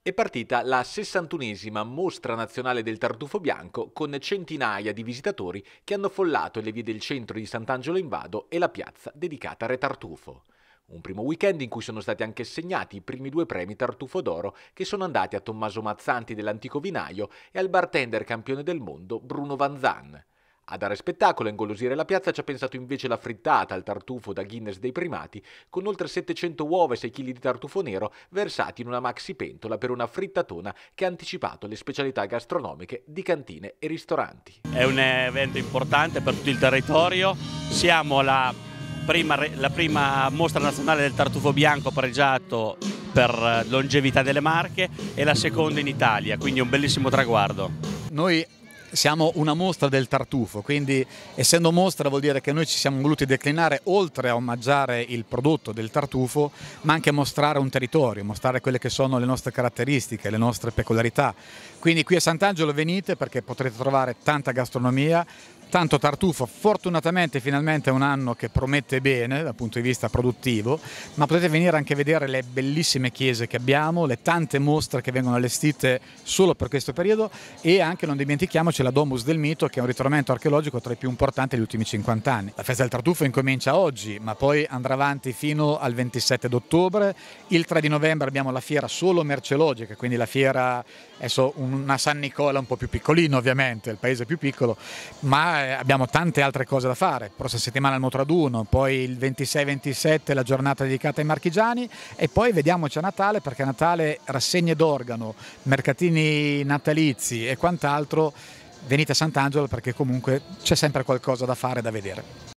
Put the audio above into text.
È partita la 61esima mostra nazionale del tartufo bianco con centinaia di visitatori che hanno affollato le vie del centro di Sant'Angelo in Vado e la piazza dedicata a Re Tartufo. Un primo weekend in cui sono stati anche segnati i primi due premi Tartufo d'Oro che sono andati a Tommaso Mazzanti dell'Antico Vinaio e al bartender campione del mondo Bruno Van Zan. A dare spettacolo e ingolosire la piazza ci ha pensato invece la frittata al tartufo da Guinness dei primati, con oltre 700 uova e 6 kg di tartufo nero versati in una maxi pentola per una frittatona che ha anticipato le specialità gastronomiche di cantine e ristoranti. È un evento importante per tutto il territorio, siamo la prima, la prima mostra nazionale del tartufo bianco pregiato per eh, longevità delle marche e la seconda in Italia, quindi un bellissimo traguardo. Noi siamo una mostra del tartufo, quindi essendo mostra vuol dire che noi ci siamo voluti declinare oltre a omaggiare il prodotto del tartufo, ma anche mostrare un territorio, mostrare quelle che sono le nostre caratteristiche, le nostre peculiarità. Quindi qui a Sant'Angelo venite perché potrete trovare tanta gastronomia, Tanto Tartufo fortunatamente finalmente è un anno che promette bene dal punto di vista produttivo, ma potete venire anche a vedere le bellissime chiese che abbiamo, le tante mostre che vengono allestite solo per questo periodo e anche non dimentichiamoci la Domus del Mito che è un ritrovamento archeologico tra i più importanti degli ultimi 50 anni. La festa del Tartufo incomincia oggi, ma poi andrà avanti fino al 27 d'ottobre. Il 3 di novembre abbiamo la fiera solo merceologica, quindi la fiera, adesso una San Nicola un po' più piccolina ovviamente, il paese più piccolo, ma eh, abbiamo tante altre cose da fare, prossima settimana il Motraduno, poi il 26-27 la giornata dedicata ai marchigiani e poi vediamoci a Natale perché a Natale rassegne d'organo, mercatini natalizi e quant'altro, venite a Sant'Angelo perché comunque c'è sempre qualcosa da fare e da vedere.